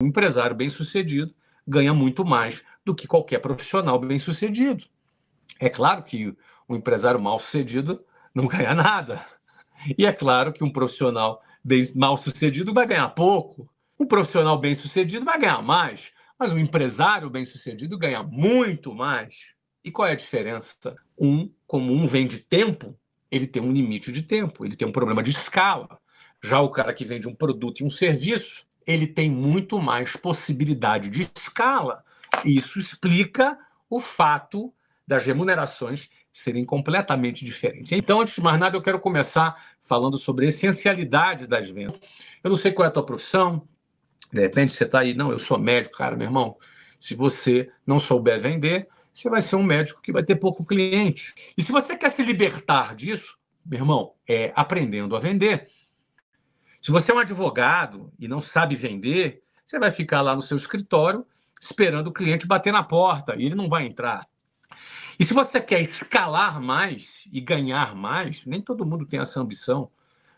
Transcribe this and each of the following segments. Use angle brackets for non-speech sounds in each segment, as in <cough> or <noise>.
Um empresário bem-sucedido ganha muito mais do que qualquer profissional bem-sucedido. É claro que um empresário mal-sucedido não <laughs> ganha nada. E é claro que um profissional mal-sucedido vai ganhar pouco. Um profissional bem-sucedido vai ganhar mais, mas um empresário bem-sucedido ganha muito mais. E qual é a diferença? Um, como um vende tempo, ele tem um limite de tempo, ele tem um problema de escala. Já o cara que vende um produto e um serviço, ele tem muito mais possibilidade de escala. E isso explica o fato das remunerações serem completamente diferentes. Então, antes de mais nada, eu quero começar falando sobre a essencialidade das vendas. Eu não sei qual é a tua profissão, de repente você está aí, não, eu sou médico, cara, meu irmão. Se você não souber vender, você vai ser um médico que vai ter pouco cliente. E se você quer se libertar disso, meu irmão, é aprendendo a vender. Se você é um advogado e não sabe vender, você vai ficar lá no seu escritório esperando o cliente bater na porta e ele não vai entrar. E se você quer escalar mais e ganhar mais, nem todo mundo tem essa ambição,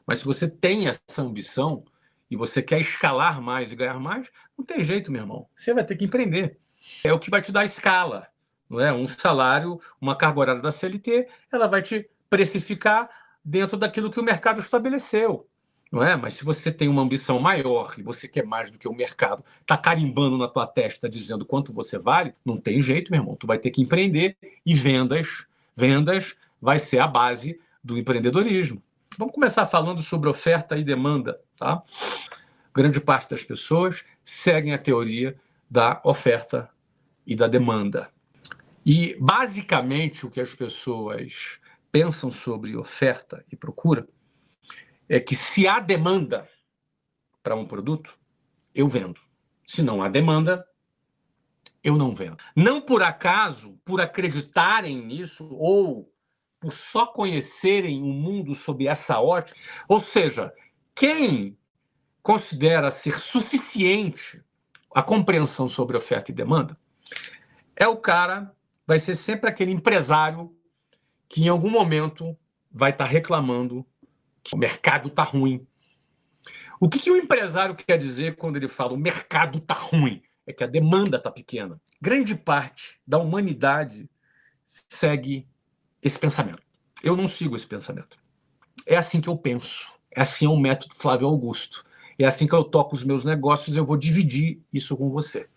mas se você tem essa ambição e você quer escalar mais e ganhar mais, não tem jeito, meu irmão. Você vai ter que empreender. É o que vai te dar escala. Não é? Um salário, uma carga horária da CLT, ela vai te precificar dentro daquilo que o mercado estabeleceu não é? Mas se você tem uma ambição maior e você quer mais do que o mercado, tá carimbando na tua testa dizendo quanto você vale, não tem jeito, meu irmão. Tu vai ter que empreender e vendas, vendas vai ser a base do empreendedorismo. Vamos começar falando sobre oferta e demanda, tá? Grande parte das pessoas seguem a teoria da oferta e da demanda. E basicamente o que as pessoas pensam sobre oferta e procura é que se há demanda para um produto, eu vendo. Se não há demanda, eu não vendo. Não por acaso, por acreditarem nisso ou por só conhecerem o mundo sob essa ótica, ou seja, quem considera ser suficiente a compreensão sobre oferta e demanda é o cara, vai ser sempre aquele empresário que em algum momento vai estar tá reclamando que o mercado está ruim. O que, que o empresário quer dizer quando ele fala o mercado está ruim? É que a demanda está pequena. Grande parte da humanidade segue esse pensamento. Eu não sigo esse pensamento. É assim que eu penso. É assim é o método Flávio Augusto. É assim que eu toco os meus negócios. Eu vou dividir isso com você.